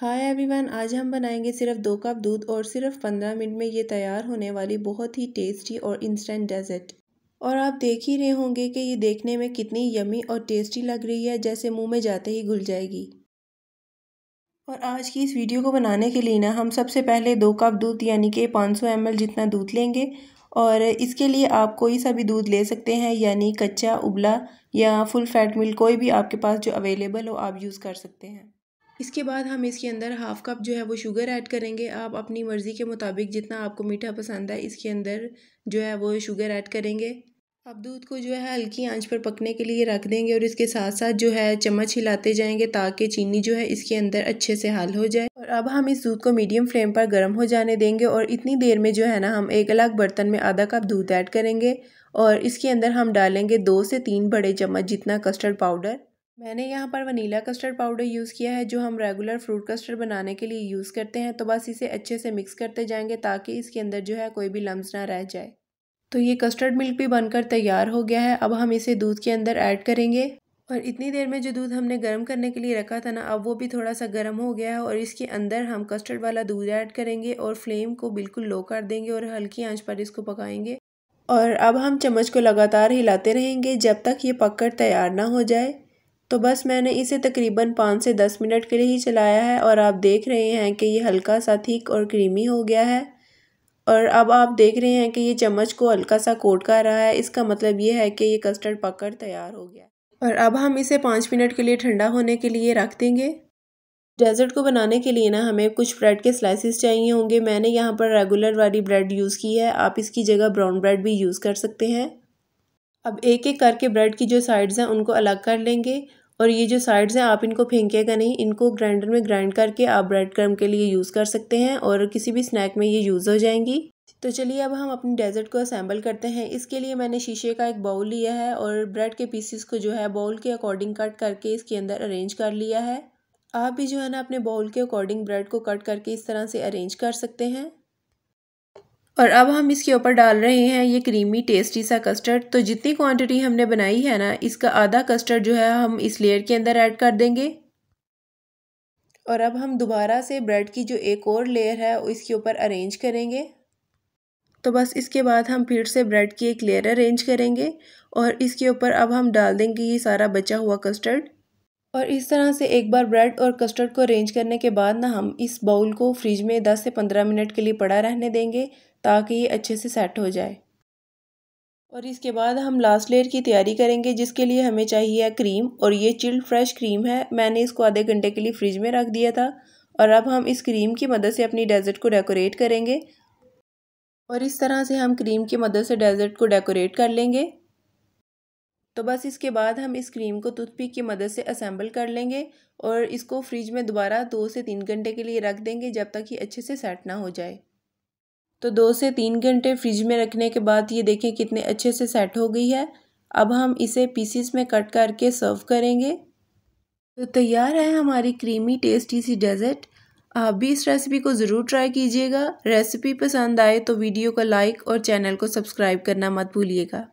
hi everyone आज हम बनाएंगे सिर्फ दो कप दूध और सिर्फ पंद्रह मिनट में ये तैयार होने वाली बहुत ही टेस्टी और इंस्टेंट डेजर्ट और आप देख ही रहे होंगे कि ये देखने में कितनी यमी और टेस्टी लग रही है जैसे मुंह में जाते ही घुल जाएगी और आज की इस वीडियो को बनाने के लिए ना हम सबसे पहले दो कप दूध यानी कि पाँच सौ जितना दूध लेंगे और इसके लिए आप कोई सा भी दूध ले सकते हैं यानी कच्चा उबला या फुल फैट मिल्क कोई भी आपके पास जो अवेलेबल हो आप यूज़ कर सकते हैं इसके बाद हम इसके अंदर हाफ़ कप जो है वो शुगर ऐड करेंगे आप अपनी मर्ज़ी के मुताबिक जितना आपको मीठा पसंद है इसके अंदर जो है वो शुगर ऐड करेंगे अब दूध को जो है हल्की आंच पर पकने के लिए रख देंगे और इसके साथ साथ जो है चम्मच हिलाते जाएंगे ताकि चीनी जो है इसके अंदर अच्छे से हल हो जाए और अब हम इस दूध को मीडियम फ्लेम पर गर्म हो जाने देंगे और इतनी देर में जो है ना हम एक अलग बर्तन में आधा कप दूध ऐड करेंगे और इसके अंदर हम डालेंगे दो से तीन बड़े चम्मच जितना कस्टर्ड पाउडर मैंने यहाँ पर वनीला कस्टर्ड पाउडर यूज़ किया है जो हम रेगुलर फ्रूट कस्टर्ड बनाने के लिए यूज़ करते हैं तो बस इसे अच्छे से मिक्स करते जाएंगे ताकि इसके अंदर जो है कोई भी लम्स ना रह जाए तो ये कस्टर्ड मिल्क भी बनकर तैयार हो गया है अब हम इसे दूध के अंदर ऐड करेंगे और इतनी देर में जो दूध हमने गर्म करने के लिए रखा था ना अब वो भी थोड़ा सा गर्म हो गया है और इसके अंदर हम कस्टर्ड वाला दूध ऐड करेंगे और फ्लेम को बिल्कुल लो कर देंगे और हल्की आंच पर इसको पकाएंगे और अब हम चम्मच को लगातार हिलाते रहेंगे जब तक ये पककर तैयार ना हो जाए तो बस मैंने इसे तकरीबन पाँच से दस मिनट के लिए ही चलाया है और आप देख रहे हैं कि ये हल्का सा थिक और क्रीमी हो गया है और अब आप देख रहे हैं कि ये चम्मच को हल्का सा कोट कर रहा है इसका मतलब ये है कि ये कस्टर्ड पकड़ तैयार हो गया और अब हम इसे पाँच मिनट के लिए ठंडा होने के लिए रख देंगे डेजर्ट को बनाने के लिए ना हमें कुछ ब्रेड के स्लाइसिस चाहिए होंगे मैंने यहाँ पर रेगुलर वाली ब्रेड यूज़ की है आप इसकी जगह ब्राउन ब्रेड भी यूज़ कर सकते हैं अब एक एक करके ब्रेड की जो साइड्स हैं उनको अलग कर लेंगे और ये जो साइड्स हैं आप इनको फेंकेगा नहीं इनको ग्राइंडर में ग्राइंड करके आप ब्रेड क्रम के लिए यूज़ कर सकते हैं और किसी भी स्नैक में ये यूज़ हो जाएंगी तो चलिए अब हम अपनी डेजर्ट को असेंबल करते हैं इसके लिए मैंने शीशे का एक बाउल लिया है और ब्रेड के पीसीस को जो है बाउल के अकॉर्डिंग कट करके इसके अंदर अरेंज कर लिया है आप भी जो है ना अपने बाउल के अकॉर्डिंग ब्रेड को कट करके इस तरह से अरेंज कर सकते हैं और अब हम इसके ऊपर डाल रहे हैं ये क्रीमी टेस्टी सा कस्टर्ड तो जितनी क्वांटिटी हमने बनाई है ना इसका आधा कस्टर्ड जो है हम इस लेयर के अंदर ऐड कर देंगे और अब हम दोबारा से ब्रेड की जो एक और लेयर है इसके ऊपर अरेंज करेंगे तो बस इसके बाद हम फिर से ब्रेड की एक लेयर अरेंज करेंगे और इसके ऊपर अब हम डाल देंगे ये सारा बचा हुआ कस्टर्ड और इस तरह से एक बार ब्रेड और कस्टर्ड को अरेंज करने के बाद ना हम इस बाउल को फ्रिज में 10 से 15 मिनट के लिए पड़ा रहने देंगे ताकि ये अच्छे से सेट हो जाए और इसके बाद हम लास्ट लेयर की तैयारी करेंगे जिसके लिए हमें चाहिए क्रीम और ये चिल्ड फ्रेश क्रीम है मैंने इसको आधे घंटे के लिए फ्रिज में रख दिया था और अब हम इस क्रीम की मदद से अपनी डेजर्ट को डेकोरेट करेंगे और इस तरह से हम क्रीम की मदद से डेजर्ट को डेकोरेट कर लेंगे तो बस इसके बाद हम इस क्रीम को टूथपिक की मदद से असेंबल कर लेंगे और इसको फ्रिज में दोबारा दो से तीन घंटे के लिए रख देंगे जब तक ये अच्छे से सेट ना हो जाए तो दो से तीन घंटे फ्रिज में रखने के बाद ये देखें कितने अच्छे से सेट हो गई है अब हम इसे पीसीस में कट करके सर्व करेंगे तो तैयार है हमारी क्रीमी टेस्टी सी डेजर्ट आप भी इस रेसिपी को ज़रूर ट्राई कीजिएगा रेसिपी पसंद आए तो वीडियो को लाइक और चैनल को सब्सक्राइब करना मत भूलिएगा